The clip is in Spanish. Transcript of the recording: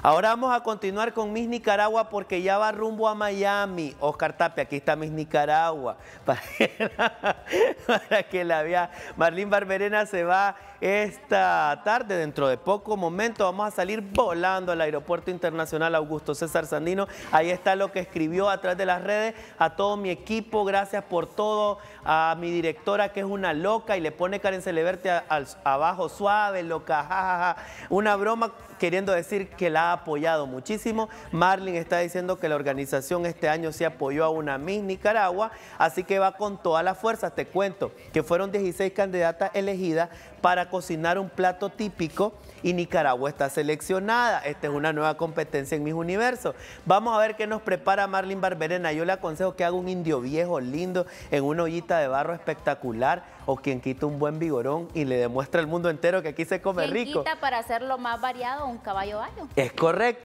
Ahora vamos a continuar con Miss Nicaragua porque ya va rumbo a Miami. Oscar Tapia, aquí está Miss Nicaragua. Para que la, para vea. Marlene Barberena se va esta tarde. Dentro de poco momento vamos a salir volando al Aeropuerto Internacional Augusto César Sandino. Ahí está lo que escribió atrás de las redes. A todo mi equipo, gracias por todo. A mi directora que es una loca y le pone Karen Celeverte abajo suave, loca. Una broma queriendo decir que la ha apoyado muchísimo. Marlin está diciendo que la organización este año se apoyó a una Miss Nicaragua, así que va con todas las fuerzas. Te cuento que fueron 16 candidatas elegidas para cocinar un plato típico y Nicaragua está seleccionada. Esta es una nueva competencia en Miss Universo Vamos a ver qué nos prepara Marlin Barberena. Yo le aconsejo que haga un indio viejo lindo en una ollita de barro espectacular o quien quita un buen vigorón y le demuestra al mundo entero que aquí se come rico. Quita para hacerlo más variado un caballo año Es correcto.